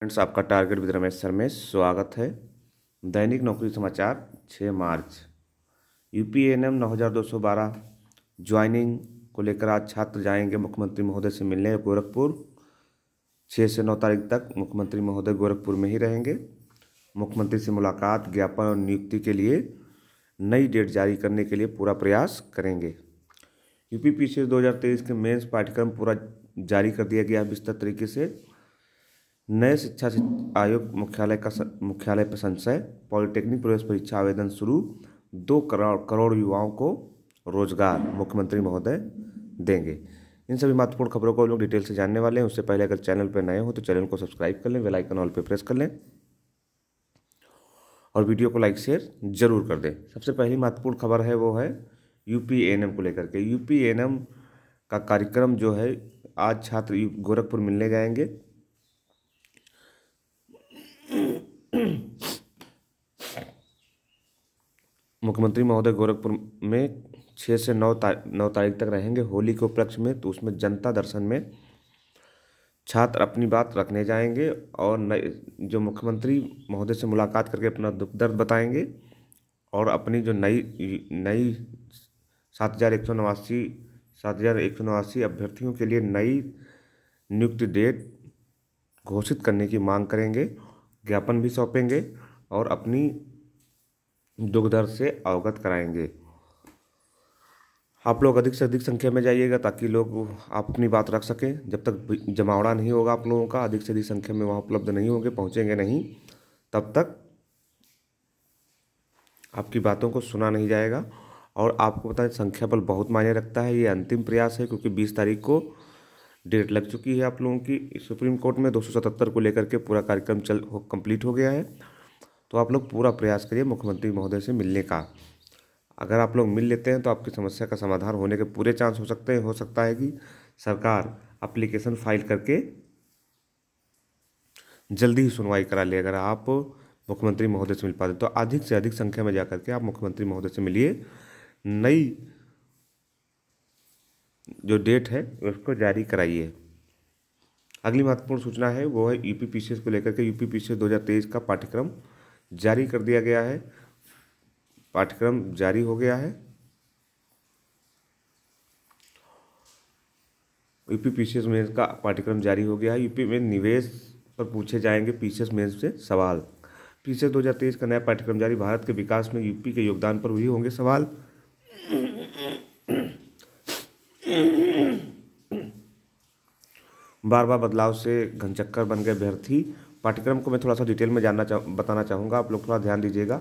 friends आपका target with Ramesh sir में स्वागत है दैनिक नौकरी समाचार 6 मार्च यू पी एन एम नौ हज़ार दो सौ बारह ज्वाइनिंग को लेकर आज छात्र जाएंगे मुख्यमंत्री महोदय से मिलने गोरखपुर छः से नौ तारीख तक मुख्यमंत्री महोदय गोरखपुर में ही रहेंगे मुख्यमंत्री से मुलाकात ज्ञापन और नियुक्ति के लिए नई डेट जारी करने के लिए पूरा प्रयास करेंगे यूपी पी सी दो हज़ार तेईस के मेंस पाठ्यक्रम पूरा जारी कर दिया गया है विस्तृत तरीके से नए शिक्षा आयोग मुख्यालय का मुख्यालय पर संशय पॉलिटेक्निक प्रवेश परीक्षा आवेदन शुरू दो करोड़ करोड़ युवाओं को रोजगार मुख्यमंत्री महोदय देंगे इन सभी महत्वपूर्ण खबरों को लोग डिटेल से जानने वाले हैं उससे पहले अगर चैनल पर नए हो तो चैनल को सब्सक्राइब कर लें वेलाइकन ऑल पर प्रेस कर लें और वीडियो को लाइक शेयर जरूर कर दें सबसे पहली महत्वपूर्ण खबर है वो है यू पी एन एम को लेकर के यू पी एन एम का कार्यक्रम जो है आज छात्र गोरखपुर मिलने जाएंगे मुख्यमंत्री महोदय गोरखपुर में छः से नौ तारीख नौ तारीख तक रहेंगे होली के उपलक्ष्य में तो उसमें जनता दर्शन में छात्र अपनी बात रखने जाएंगे और नए जो मुख्यमंत्री महोदय से मुलाकात करके अपना दुख दर्द बताएंगे और अपनी जो नई नई सात हज़ार एक सौ नवासी सात हज़ार एक सौ नवासी अभ्यर्थियों के लिए नई नियुक्ति डेट घोषित करने की मांग करेंगे ज्ञापन भी सौंपेंगे और अपनी दुग्धर से अवगत कराएंगे आप लोग अधिक से अधिक संख्या में जाइएगा ताकि लोग अपनी बात रख सकें जब तक जमावड़ा नहीं होगा आप लोगों का अधिक से अधिक संख्या में वहाँ उपलब्ध नहीं होंगे पहुँचेंगे नहीं तब तक आपकी बातों को सुना नहीं जाएगा और आपको पता है संख्या बल बहुत मायने रखता है ये अंतिम प्रयास है क्योंकि बीस तारीख को डेट लग चुकी है आप लोगों की सुप्रीम कोर्ट में दो को लेकर के पूरा कार्यक्रम चल हो कंप्लीट हो गया है तो आप लोग पूरा प्रयास करिए मुख्यमंत्री महोदय से मिलने का अगर आप लोग मिल लेते हैं तो आपकी समस्या का समाधान होने के पूरे चांस हो सकते हैं हो सकता है कि सरकार अप्लीकेशन फाइल करके जल्दी ही सुनवाई करा ले अगर आप मुख्यमंत्री महोदय से मिल पाते तो अधिक से अधिक संख्या में जाकर के आप मुख्यमंत्री महोदय से मिलिए नई जो डेट है उसको जारी कराइए अगली महत्वपूर्ण सूचना है वो है यूपी पीसीएस को लेकर के यूपी पीसीएस 2023 का पाठ्यक्रम जारी कर दिया गया है पाठ्यक्रम जारी हो गया है यूपी पीसीएस मेंस का पाठ्यक्रम जारी हो गया है यूपी में निवेश पर पूछे जाएंगे पीसीएस मेंस से सवाल पीसीएस 2023 का नया पाठ्यक्रम जारी भारत के विकास में यूपी के योगदान पर भी होंगे सवाल बार बार बदलाव से घनचक्कर बन गए अभ्यर्थी पाठ्यक्रम को मैं थोड़ा सा डिटेल में जानना चाह बताना चाहूँगा आप लोग थोड़ा ध्यान दीजिएगा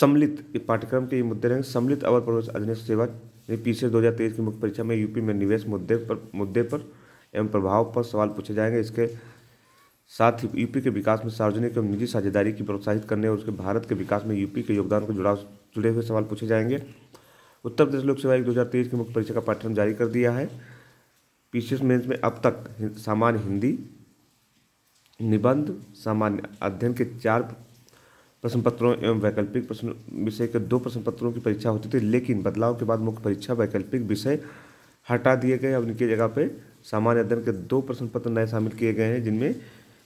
सम्मिलित ये पाठ्यक्रम के ये मुद्दे रहेंगे सम्मिलित अवर प्रवेश अधीनस्थ सेवा पीछे दो हज़ार तेईस की मुख्य परीक्षा में यूपी में निवेश मुद्दे पर मुद्दे पर एवं प्रभाव पर सवाल पूछे जाएंगे इसके साथ ही यूपी के विकास में सार्वजनिक एवं निजी साझेदारी की प्रोत्साहित करने और उसके भारत के विकास में यूपी के योगदान को जुड़ा जुड़े हुए सवाल पूछे जाएंगे उत्तर प्रदेश लोक सेवा एक दो हज़ार तेईस की मुख्य परीक्षा का पाठ्यक्रम जारी कर दिया है पीसीएस मेंस में अब तक सामान्य हिंदी निबंध सामान्य अध्ययन के चार प्रश्न पत्रों एवं वैकल्पिक प्रश्न विषय के दो प्रश्न पत्रों की परीक्षा होती थी लेकिन बदलाव के बाद मुख्य परीक्षा वैकल्पिक विषय हटा दिए गए और उनकी जगह पे सामान्य अध्ययन के दो प्रश्न पत्र नए शामिल किए गए हैं जिनमें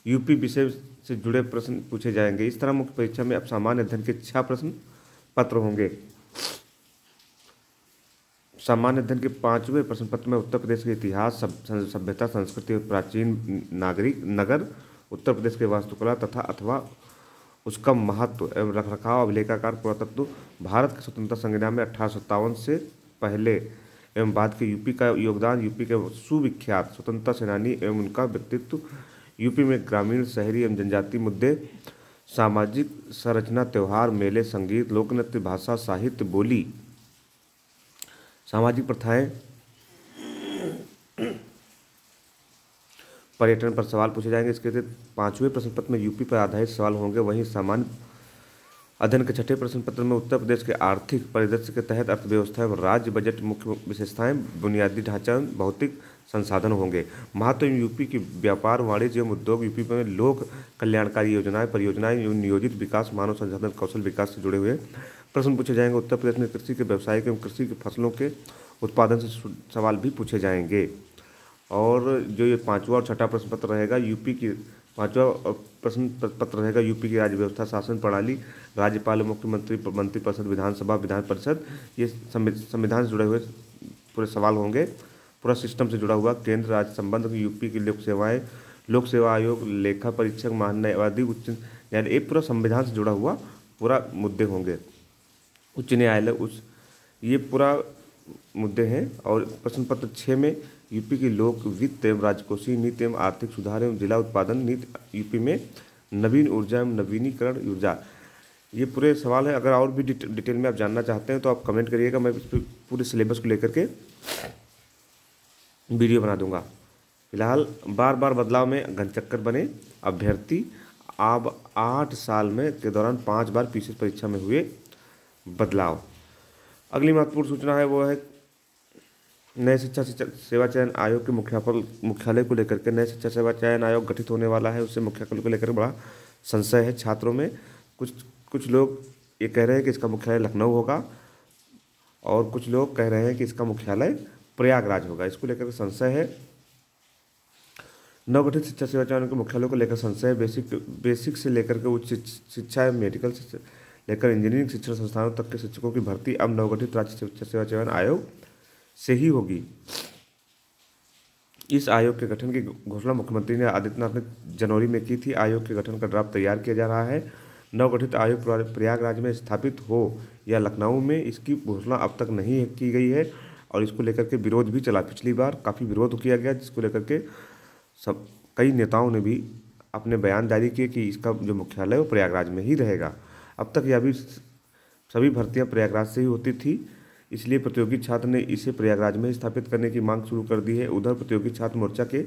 यूपी विषय से जुड़े प्रश्न पूछे जाएंगे इस तरह मुख्य परीक्षा में अब सामान्य अध्ययन के छः प्रश्न पत्र होंगे सामान्य अध्ययन के पांचवें प्रश्न पत्र में उत्तर प्रदेश के इतिहास सभ्यता संस्कृति और प्राचीन नागरिक नगर उत्तर प्रदेश के वास्तुकला तथा अथवा उसका महत्व एवं रखरखाव अभिलेखाकार पुरातत्व भारत के स्वतंत्रता संग्राम में अठारह से पहले एवं बाद के यूपी का योगदान यूपी के सुविख्यात स्वतंत्रता सेनानी एवं उनका व्यक्तित्व यूपी में ग्रामीण शहरी एवं जनजातीय मुद्दे सामाजिक संरचना त्यौहार मेले संगीत लोक नृत्य भाषा साहित्य बोली सामाजिक प्रथाएं पर्यटन पर सवाल पूछे जाएंगे इसके अतिरिक्त पाँचवें प्रश्न पत्र में यूपी पर आधारित सवाल होंगे वहीं सामान्य अध्ययन के छठे प्रश्न पत्र में उत्तर प्रदेश के आर्थिक परिदृश्य के तहत अर्थव्यवस्था एवं राज्य बजट मुख्य विशेषताएं बुनियादी ढांचा भौतिक संसाधन होंगे महत्व यूपी की व्यापार वाणिज्य एवं उद्योग यूपी में लोक कल्याणकारी योजनाएं परियोजनाएं एवं नियोजित विकास मानव संसाधन कौशल विकास से जुड़े हुए प्रश्न पूछे जाएंगे उत्तर प्रदेश में कृषि के व्यवसायिक एवं कृषि की फसलों के उत्पादन से सवाल भी पूछे जाएंगे और जो ये पाँचवा और छठा प्रश्न पत्र रहेगा यूपी की पाँचवा प्रश्न पत्र रहेगा यूपी की राज्य व्यवस्था शासन प्रणाली राज्यपाल मुख्यमंत्री मंत्रिपरिषद विधानसभा विधान परिषद ये संविधान से जुड़े हुए पूरे सवाल होंगे पूरा सिस्टम से जुड़ा हुआ केंद्र राज्य संबंध यूपी की लोक सेवाएँ लोक सेवा आयोग लेखा परीक्षक महान्यायवादी उच्च न्यायालय ये पूरा संविधान से जुड़ा हुआ पूरा मुद्दे होंगे उच्च न्यायालय उस ये पूरा मुद्दे हैं और प्रश्न पत्र छः में यूपी की लोक वित्त एवं राजकोषीय नीति एवं आर्थिक सुधार एवं जिला उत्पादन नीति यूपी में नवीन ऊर्जा एवं नवीनीकरण ऊर्जा ये पूरे सवाल है अगर और भी डिटेल में आप जानना चाहते हैं तो आप कमेंट करिएगा मैं इस पूरे सिलेबस को लेकर के वीडियो बना दूंगा फिलहाल बार बार बदलाव में घनचक्कर बने अभ्यर्थी अब आठ साल में के दौरान पांच बार पीसीएस परीक्षा में हुए बदलाव अगली महत्वपूर्ण सूचना है वो है नए शिक्षा सेवा चयन आयोग के मुख्यापल मुख्यालय को लेकर के नए शिक्षा सेवा चयन आयोग गठित होने वाला है उससे मुख्यालय को लेकर बड़ा संशय है छात्रों में कुछ कुछ लोग ये कह रहे हैं कि इसका मुख्यालय लखनऊ होगा और कुछ लोग कह रहे हैं कि इसका मुख्यालय प्रयागराज होगा इसको लेकर संशय है नवगठित शिक्षा सेवा चयन के मुख्यालय को लेकर संशय बेसिक बेसिक से लेकर के उच्च शिक्षा मेडिकल लेकर इंजीनियरिंग शिक्षण संस्थानों तक के शिक्षकों की भर्ती अब नवगठित राज्य शिक्षा सेवा चयन आयोग से ही होगी इस आयोग के गठन की घोषणा मुख्यमंत्री ने आदित्यनाथ ने जनवरी में की थी आयोग के गठन का ड्राफ्ट तैयार किया जा रहा है नवगठित आयोग प्रयागराज में स्थापित हो या लखनऊ में इसकी घोषणा अब तक नहीं की गई है और इसको लेकर के विरोध भी चला पिछली बार काफ़ी विरोध किया गया जिसको लेकर के सब कई नेताओं ने भी अपने बयान जारी किए कि इसका जो मुख्यालय वो प्रयागराज में ही रहेगा अब तक यह भी सभी भर्तियाँ प्रयागराज से ही होती थी इसलिए प्रतियोगी छात्र ने इसे प्रयागराज में स्थापित करने की मांग शुरू कर दी है उधर प्रतियोगी छात्र मोर्चा के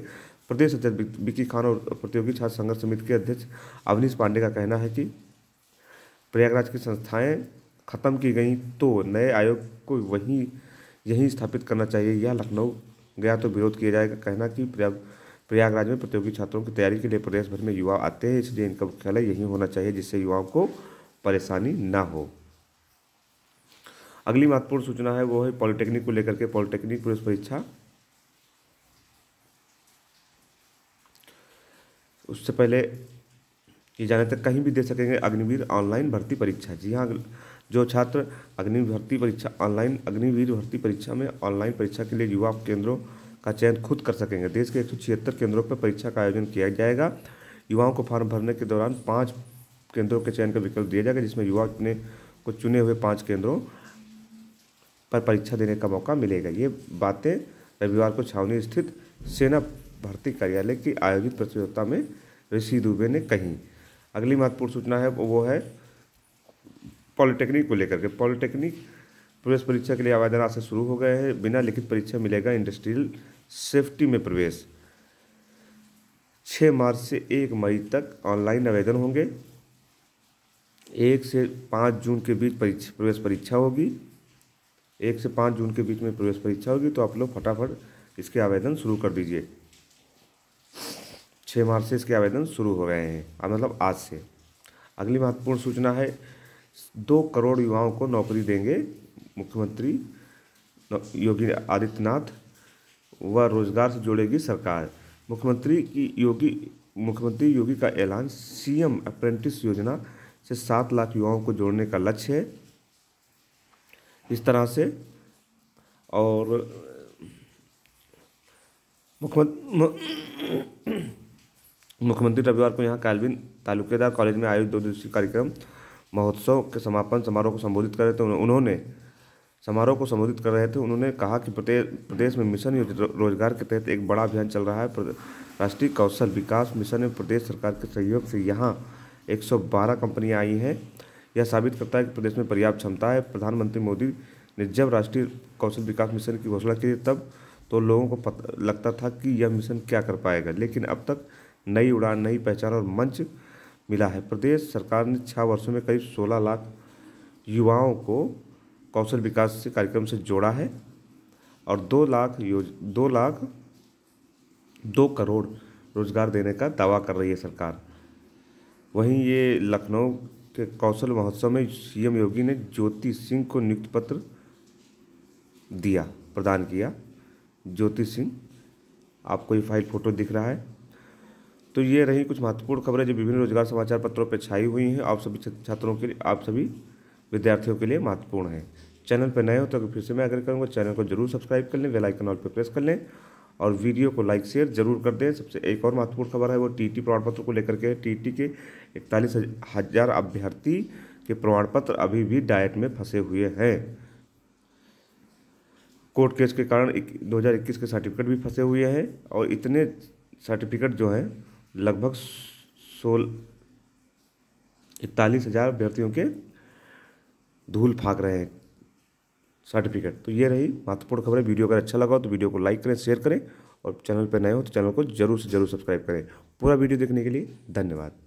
प्रदेश अध्यक्ष बिक्की खान और प्रतियोगी छात्र संघर्ष समिति के अध्यक्ष अवनीश पांडे का कहना है कि प्रयागराज की संस्थाएं खत्म की गई तो नए आयोग को वहीं यहीं स्थापित करना चाहिए या लखनऊ गया तो विरोध किया जाएगा कहना कि प्रयाग प्रयागराज में प्रतियोगी छात्रों की तैयारी के लिए प्रदेश भर में युवा आते हैं इसलिए इनका मुख्यालय यहीं होना चाहिए जिससे युवाओं को परेशानी ना हो अगली महत्वपूर्ण सूचना है वो है पॉलिटेक्निक को लेकर के पॉलिटेक्निक प्रवेश परीक्षा उससे पहले ये जाने तक कहीं भी दे सकेंगे अग्निवीर ऑनलाइन भर्ती परीक्षा जी हाँ जो छात्र अग्निवीर भर्ती परीक्षा ऑनलाइन अग्निवीर भर्ती परीक्षा में ऑनलाइन परीक्षा के लिए युवा केंद्रों का चयन खुद कर सकेंगे देश के एक केंद्रों पर परीक्षा का आयोजन किया जाएगा युवाओं को फॉर्म भरने के दौरान पाँच केंद्रों के चयन का विकल्प दिया जाएगा जिसमें युवा अपने को चुने हुए पाँच केंद्रों पर परीक्षा देने का मौका मिलेगा ये बातें रविवार को छावनी स्थित सेना भर्ती कार्यालय की आयोजित प्रतियोगिता में ऋषि दुबे ने कही अगली महत्वपूर्ण सूचना है वो है पॉलिटेक्निक को लेकर के पॉलिटेक्निक प्रवेश परीक्षा के लिए आवेदन आज से शुरू हो गए हैं बिना लिखित परीक्षा मिलेगा इंडस्ट्रियल सेफ्टी में प्रवेश छः मार्च से एक मई तक ऑनलाइन आवेदन होंगे एक से पाँच जून के बीच परीक्षा प्रवेश परीक्षा होगी एक से पाँच जून के बीच में प्रवेश परीक्षा होगी तो आप लोग फटाफट इसके आवेदन शुरू कर दीजिए छः मार्च से इसके आवेदन शुरू हो गए हैं मतलब आज से अगली महत्वपूर्ण सूचना है दो करोड़ युवाओं को नौकरी देंगे मुख्यमंत्री योगी आदित्यनाथ व रोजगार से जोड़ेगी सरकार मुख्यमंत्री की योगी मुख्यमंत्री योगी का ऐलान सीएम अप्रेंटिस योजना से सात लाख युवाओं को जोड़ने का लक्ष्य है इस तरह से और मुख्यमंत्री मुख्यमंत्री तो रविवार को यहाँ कैलविन तालुकेदार कॉलेज में आयोजित दो दिवसीय कार्यक्रम महोत्सव के समापन समारोह को संबोधित कर रहे थे उन्होंने समारोह को संबोधित कर रहे थे उन्होंने कहा कि प्रदेश में मिशन रोजगार के तहत एक बड़ा अभियान चल रहा है राष्ट्रीय कौशल विकास मिशन में प्रदेश सरकार के सहयोग से यहाँ 112 कंपनियां आई हैं यह साबित करता है कि प्रदेश में पर्याप्त क्षमता है प्रधानमंत्री मोदी ने जब राष्ट्रीय कौशल विकास मिशन की घोषणा की तब तो लोगों को पता लगता था कि यह मिशन क्या कर पाएगा लेकिन अब तक नई उड़ान नई पहचान और मंच मिला है प्रदेश सरकार ने छः वर्षों में करीब सोलह लाख युवाओं को कौशल विकास से कार्यक्रम से जोड़ा है और दो लाख योज दो लाख दो करोड़ रोजगार देने का दावा कर रही है सरकार वहीं ये लखनऊ के कौशल महोत्सव में सीएम योगी ने ज्योति सिंह को नियुक्त पत्र दिया प्रदान किया ज्योति सिंह आपको ये फाइल फोटो दिख रहा है तो ये रही कुछ महत्वपूर्ण खबरें जो विभिन्न रोजगार समाचार पत्रों पर छाई हुई हैं आप सभी छात्रों के लिए आप सभी विद्यार्थियों के लिए महत्वपूर्ण है चैनल पर नए हो तो फिर से मैं आग्रह करूँगा चैनल को जरूर सब्सक्राइब कर लें बेलाइकन ऑल पर प्रेस कर लें और वीडियो को लाइक शेयर जरूर कर दें सबसे एक और महत्वपूर्ण खबर है वो टीटी प्रमाण पत्र को लेकर के टीटी के इकतालीस हज़ार अभ्यर्थी के प्रमाण पत्र अभी भी डाइट में फंसे हुए हैं कोर्ट केस के कारण 2021 के सर्टिफिकेट भी फंसे हुए हैं और इतने सर्टिफिकेट जो हैं लगभग सोलह इकतालीस हज़ार अभ्यर्थियों के धूल फाँक रहे हैं सर्टिफिकेट तो ये रही महत्वपूर्ण खबरें वीडियो अगर अच्छा लगा हो तो वीडियो को लाइक करें शेयर करें और चैनल पर नए हो तो चैनल को जरूर से जरूर सब्सक्राइब करें पूरा वीडियो देखने के लिए धन्यवाद